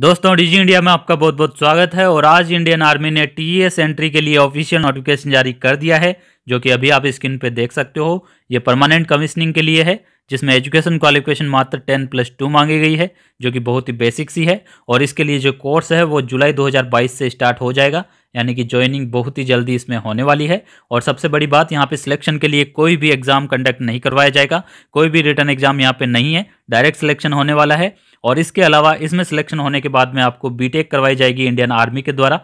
दोस्तों DG India में आपका बहुत बहुत स्वागत है और आज इंडियन आर्मी ने टीएस एंट्री के लिए ऑफिशियल नोटिफिकेशन जारी कर दिया है जो कि अभी आप स्क्रीन पे देख सकते हो ये परमानेंट कमिश्निंग के लिए है जिसमें एजुकेशन क्वालिफिकेशन मात्र टेन प्लस टू मांगी गई है जो कि बहुत ही बेसिक सी है और इसके लिए जो कोर्स है वो जुलाई 2022 से स्टार्ट हो जाएगा यानी कि ज्वाइनिंग बहुत ही जल्दी इसमें होने वाली है और सबसे बड़ी बात यहाँ पे सिलेक्शन के लिए कोई भी एग्जाम कंडक्ट नहीं करवाया जाएगा कोई भी रिटर्न एग्जाम यहाँ पे नहीं है डायरेक्ट सिलेक्शन होने वाला है और इसके अलावा इसमें सिलेक्शन होने के बाद में आपको बीटेक करवाई जाएगी इंडियन आर्मी के द्वारा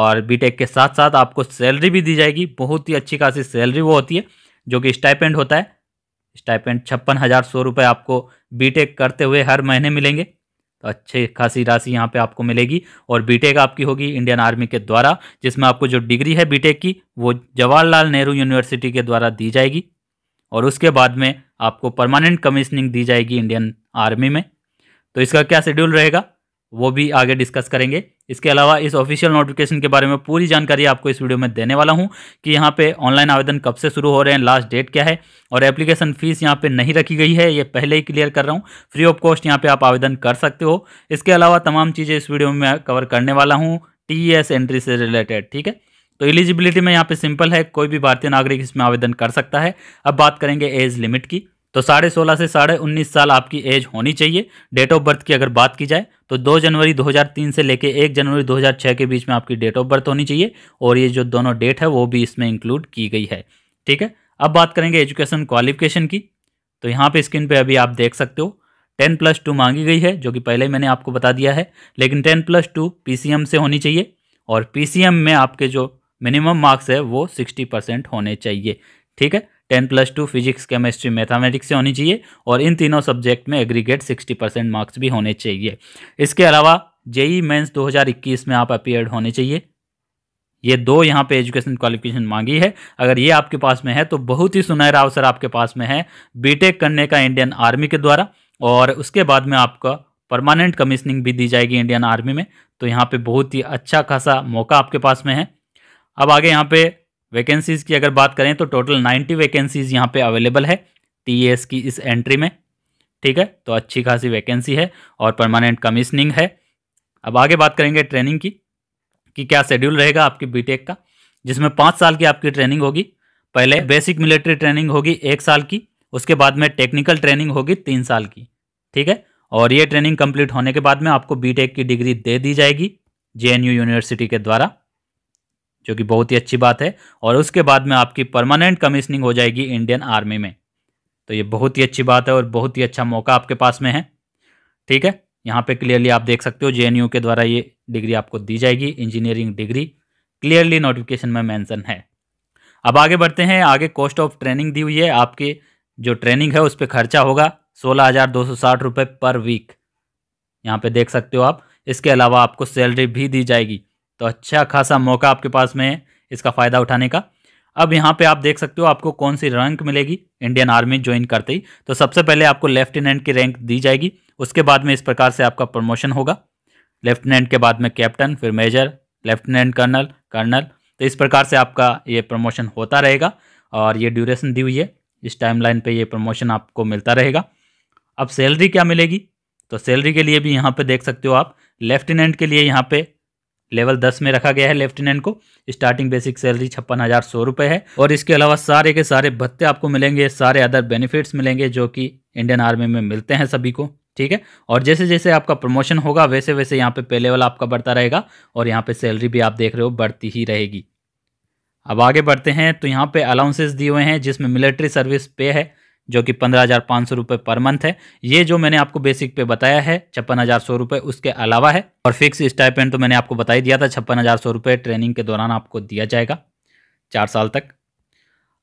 और बीटेक के साथ साथ आपको सैलरी भी दी जाएगी बहुत ही अच्छी खासी सैलरी वो होती है जो कि स्टाइपेंड होता है स्टाइपेंड छप्पन हज़ार सौ रुपये आपको बी करते हुए हर महीने मिलेंगे तो अच्छी खासी राशि यहाँ पे आपको मिलेगी और बी आपकी होगी इंडियन आर्मी के द्वारा जिसमें आपको जो डिग्री है बी की वो जवाहरलाल नेहरू यूनिवर्सिटी के द्वारा दी जाएगी और उसके बाद में आपको परमानेंट कमीशनिंग दी जाएगी इंडियन आर्मी में तो इसका क्या शेड्यूल रहेगा वो भी आगे डिस्कस करेंगे इसके अलावा इस ऑफिशियल नोटिफिकेशन के बारे में पूरी जानकारी आपको इस वीडियो में देने वाला हूं कि यहाँ पे ऑनलाइन आवेदन कब से शुरू हो रहे हैं लास्ट डेट क्या है और एप्लीकेशन फीस यहाँ पे नहीं रखी गई है ये पहले ही क्लियर कर रहा हूँ फ्री ऑफ कॉस्ट यहाँ पे आप आवेदन कर सकते हो इसके अलावा तमाम चीज़ें इस वीडियो में कवर करने वाला हूँ टी एंट्री से रिलेटेड ठीक है तो एलिजिबिलिटी में यहाँ पर सिंपल है कोई भी भारतीय नागरिक इसमें आवेदन कर सकता है अब बात करेंगे एज लिमिट की तो साढ़े सोलह से साढ़े उन्नीस साल आपकी एज होनी चाहिए डेट ऑफ बर्थ की अगर बात की जाए तो 2 जनवरी 2003 से लेके 1 जनवरी 2006 के बीच में आपकी डेट ऑफ बर्थ होनी चाहिए और ये जो दोनों डेट है वो भी इसमें इंक्लूड की गई है ठीक है अब बात करेंगे एजुकेशन क्वालिफिकेशन की तो यहाँ पर स्क्रीन पर अभी आप देख सकते हो टेन प्लस टू मांगी गई है जो कि पहले ही मैंने आपको बता दिया है लेकिन टेन प्लस टू पी से होनी चाहिए और पी में आपके जो मिनिमम मार्क्स है वो सिक्सटी परसेंट होने चाहिए ठीक है ten plus two physics chemistry mathematics से होनी चाहिए और इन तीनों सब्जेक्ट में एग्रीगेट सिक्सटी परसेंट मार्क्स भी होने चाहिए इसके अलावा जेई हज़ार इक्कीस में आप अपियर्ड होने चाहिए ये दो यहाँ पे एजुकेशन क्वालिफिकेशन मांगी है अगर ये आपके पास में है तो बहुत ही सुनहरा अवसर आपके पास में है बीटेक करने का इंडियन आर्मी के द्वारा और उसके बाद में आपका परमानेंट कमिश्निंग भी दी जाएगी इंडियन आर्मी में तो यहाँ पे बहुत ही अच्छा खासा मौका आपके पास में है अब आगे यहाँ पे वैकेंसीज़ की अगर बात करें तो टोटल 90 वैकेंसीज़ यहाँ पे अवेलेबल है टी की इस एंट्री में ठीक है तो अच्छी खासी वैकेंसी है और परमानेंट कमिश्निंग है अब आगे बात करेंगे ट्रेनिंग की कि क्या शेड्यूल रहेगा आपकी बीटेक का जिसमें पाँच साल की आपकी ट्रेनिंग होगी पहले बेसिक मिलिट्री ट्रेनिंग होगी एक साल की उसके बाद में टेक्निकल ट्रेनिंग होगी तीन साल की ठीक है और ये ट्रेनिंग कंप्लीट होने के बाद में आपको बीटेक की डिग्री दे दी जाएगी जेएनयू यूनिवर्सिटी के द्वारा जो कि बहुत ही अच्छी बात है और उसके बाद में आपकी परमानेंट कमीशनिंग हो जाएगी इंडियन आर्मी में तो ये बहुत ही अच्छी बात है और बहुत ही अच्छा मौका आपके पास में है ठीक है यहाँ पे क्लियरली आप देख सकते हो जे के द्वारा ये डिग्री आपको दी जाएगी इंजीनियरिंग डिग्री क्लियरली नोटिफिकेशन में मैंसन है अब आगे बढ़ते हैं आगे कॉस्ट ऑफ ट्रेनिंग दी हुई है आपकी जो ट्रेनिंग है उस पर खर्चा होगा सोलह हज़ार दो सौ साठ रुपये पर वीक यहाँ पे देख सकते हो आप इसके अलावा आपको सैलरी भी दी जाएगी तो अच्छा खासा मौका आपके पास में है इसका फ़ायदा उठाने का अब यहाँ पे आप देख सकते हो आपको कौन सी रैंक मिलेगी इंडियन आर्मी ज्वाइन करते ही तो सबसे पहले आपको लेफ्टिनेंट की रैंक दी जाएगी उसके बाद में इस प्रकार से आपका प्रमोशन होगा लेफ्टिनेंट के बाद में कैप्टन फिर मेजर लेफ्टिनेंट कर्नल कर्नल तो इस प्रकार से आपका ये प्रमोशन होता रहेगा और ये ड्यूरेशन दी हुई है इस टाइम लाइन ये प्रमोशन आपको मिलता रहेगा अब सैलरी क्या मिलेगी तो सैलरी के लिए भी यहाँ पर देख सकते हो आप लेफ्टिनेंट के लिए यहाँ पर लेवल दस में रखा गया है लेफ्टिनेंट को स्टार्टिंग बेसिक सैलरी छप्पन हज़ार सौ रुपए है और इसके अलावा सारे के सारे भत्ते आपको मिलेंगे सारे अदर बेनिफिट्स मिलेंगे जो कि इंडियन आर्मी में मिलते हैं सभी को ठीक है और जैसे जैसे आपका प्रमोशन होगा वैसे वैसे यहाँ पे पे लेवल आपका बढ़ता रहेगा और यहाँ पे सैलरी भी आप देख रहे हो बढ़ती ही रहेगी अब आगे बढ़ते हैं तो यहाँ पे अलाउंसेस दिए हुए हैं जिसमें मिलिट्री सर्विस पे है जो कि पंद्रह हज़ार पाँच सौ रुपये पर मंथ है ये जो मैंने आपको बेसिक पे बताया है छप्पन हज़ार सौ रुपए उसके अलावा है और फिक्स स्टाइपेंड तो मैंने आपको बता ही दिया था छप्पन हज़ार सौ रुपए ट्रेनिंग के दौरान आपको दिया जाएगा चार साल तक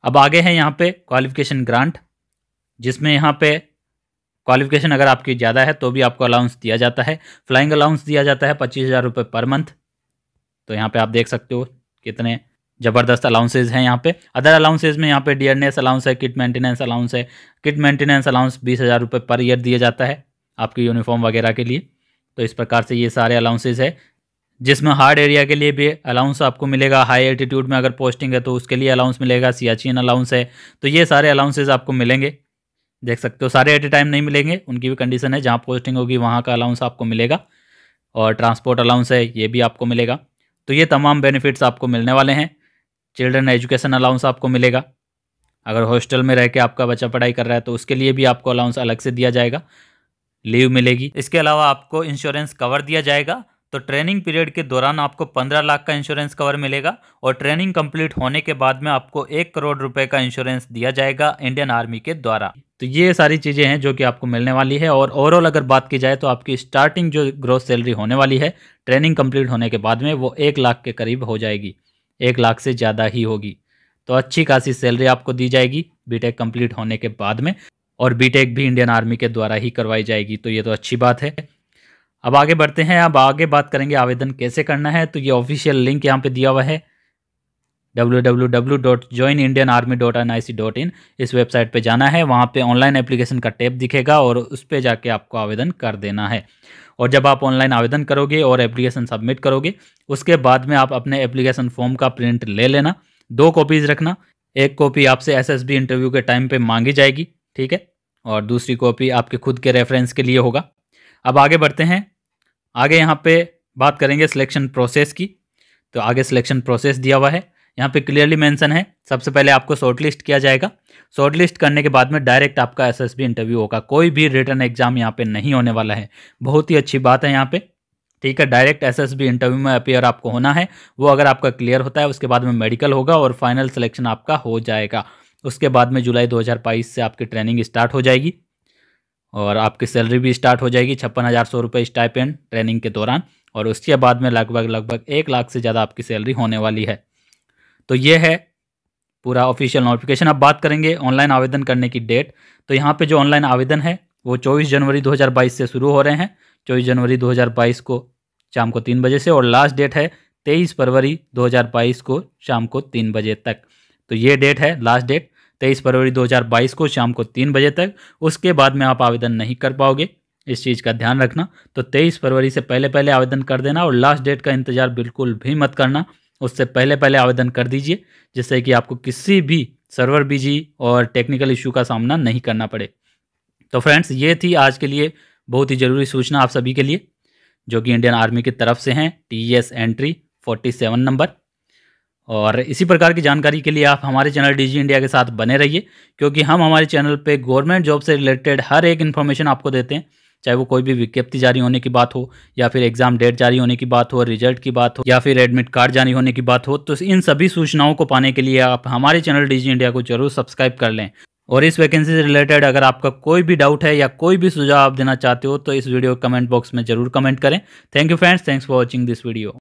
अब आगे है यहाँ पे क्वालिफिकेशन ग्रांट जिसमें यहाँ पे क्वालिफिकेशन अगर आपकी ज़्यादा है तो भी आपको अलाउंस दिया जाता है फ्लाइंग अलाउंस दिया जाता है पच्चीस हज़ार रुपये पर मंथ तो यहाँ पे आप देख सकते हो कितने ज़बरदस्त अलाउंसेज हैं यहाँ पे अदर अलाउंसेज में यहाँ पे डी अलाउंस है किट मेंटेनेंस अलाउंस है किट मेंटेनेंस अलाउंस बीस हज़ार रुपये पर ईयर दिया जाता है आपकी यूनिफॉर्म वगैरह के लिए तो इस प्रकार से ये सारे अलाउंसेज है जिसमें हार्ड एरिया के लिए भी अलाउंस आपको मिलेगा हाई एल्टीट्यूड में अगर पोस्टिंग है तो उसके लिए अलाउंस मिलेगा सियाचिन अलाउंस है तो ये सारे अलाउंसेज आपको मिलेंगे देख सकते हो सारे एट ए टाइम नहीं मिलेंगे उनकी भी कंडीशन है जहाँ पोस्टिंग होगी वहाँ का अलाउंस आपको मिलेगा और ट्रांसपोर्ट अलाउंस है ये भी आपको मिलेगा तो ये तमाम बेनिफिट्स आपको मिलने वाले हैं चिल्ड्रन एजुकेशन अलाउंस आपको मिलेगा अगर हॉस्टल में रह के आपका बच्चा पढ़ाई कर रहा है तो उसके लिए भी आपको अलाउंस अलग से दिया जाएगा लीव मिलेगी इसके अलावा आपको इंश्योरेंस कवर दिया जाएगा तो ट्रेनिंग पीरियड के दौरान आपको पंद्रह लाख का इंश्योरेंस कवर मिलेगा और ट्रेनिंग कंप्लीट होने के बाद में आपको एक करोड़ रुपए का इंश्योरेंस दिया जाएगा इंडियन आर्मी के द्वारा तो ये सारी चीज़ें हैं जो कि आपको मिलने वाली है और ओवरऑल अगर बात की जाए तो आपकी स्टार्टिंग जो ग्रोथ सैलरी होने वाली है ट्रेनिंग कम्प्लीट होने के बाद में वो एक लाख के करीब हो जाएगी एक लाख से ज़्यादा ही होगी तो अच्छी खासी सैलरी आपको दी जाएगी बीटेक कंप्लीट होने के बाद में और बीटेक भी इंडियन आर्मी के द्वारा ही करवाई जाएगी तो ये तो अच्छी बात है अब आगे बढ़ते हैं अब आगे बात करेंगे आवेदन कैसे करना है तो ये ऑफिशियल लिंक यहाँ पे दिया हुआ है www.joinindianarmy.nic.in इस वेबसाइट पे जाना है वहाँ पे ऑनलाइन एप्लीकेशन का टैब दिखेगा और उस पर जाके आपको आवेदन कर देना है और जब आप ऑनलाइन आवेदन करोगे और एप्लीकेशन सबमिट करोगे उसके बाद में आप अपने एप्लीकेशन फॉर्म का प्रिंट ले लेना दो कॉपीज़ रखना एक कॉपी आपसे एसएसबी इंटरव्यू के टाइम पे मांगी जाएगी ठीक है और दूसरी कॉपी आपके खुद के रेफरेंस के लिए होगा अब आगे बढ़ते हैं आगे यहाँ पे बात करेंगे सिलेक्शन प्रोसेस की तो आगे सिलेक्शन प्रोसेस दिया हुआ है यहाँ पे क्लियरली मेंशन है सबसे पहले आपको शॉर्टलिस्ट किया जाएगा शॉर्टलिस्ट करने के बाद में डायरेक्ट आपका एसएसबी इंटरव्यू होगा कोई भी रिटर्न एग्जाम यहाँ पे नहीं होने वाला है बहुत ही अच्छी बात है यहाँ पे ठीक है डायरेक्ट एसएसबी इंटरव्यू में अपेयर आपको होना है वो अगर आपका क्लियर होता है उसके बाद में मेडिकल होगा और फाइनल सिलेक्शन आपका हो जाएगा उसके बाद में जुलाई दो से आपकी ट्रेनिंग स्टार्ट हो जाएगी और आपकी सैलरी भी स्टार्ट हो जाएगी छप्पन हज़ार सौ रुपये ट्रेनिंग के दौरान और उसके बाद में लगभग लगभग एक लाख से ज़्यादा आपकी सैलरी होने वाली है तो ये है पूरा ऑफिशियल नोटिफिकेशन अब बात करेंगे ऑनलाइन आवेदन करने की डेट तो यहाँ पे जो ऑनलाइन आवेदन है वो 24 जनवरी 2022 से शुरू हो रहे हैं 24 जनवरी 2022 को शाम को तीन बजे से और लास्ट डेट है 23 फरवरी 2022 को शाम को तीन बजे तक तो ये डेट है लास्ट डेट 23 फरवरी 2022 को शाम को तीन बजे तक उसके बाद में आप आवेदन नहीं कर पाओगे इस चीज़ का ध्यान रखना तो तेईस फरवरी से पहले पहले आवेदन कर देना और लास्ट डेट का इंतज़ार बिल्कुल भी मत करना उससे पहले पहले आवेदन कर दीजिए जिससे कि आपको किसी भी सर्वर बिजी और टेक्निकल इशू का सामना नहीं करना पड़े तो फ्रेंड्स ये थी आज के लिए बहुत ही ज़रूरी सूचना आप सभी के लिए जो कि इंडियन आर्मी की तरफ से हैं T S entry forty seven number और इसी प्रकार की जानकारी के लिए आप हमारे चैनल डी इंडिया के साथ बने रहिए क्योंकि हम हमारे चैनल पर गवर्नमेंट जॉब से रिलेटेड हर एक इन्फॉर्मेशन आपको देते हैं चाहे वो कोई भी विज्ञप्ति जारी होने की बात हो या फिर एग्जाम डेट जारी होने की बात हो रिजल्ट की बात हो या फिर एडमिट कार्ड जारी होने की बात हो तो इन सभी सूचनाओं को पाने के लिए आप हमारे चैनल डीजी इंडिया को जरूर सब्सक्राइब कर लें और इस वैकेंसी से रिलेटेड अगर आपका कोई भी डाउट है या कोई भी सुझाव आप देना चाहते हो तो इस वीडियो कमेंट बॉक्स में जरूर कमेंट करें thank you friends thanks for watching this video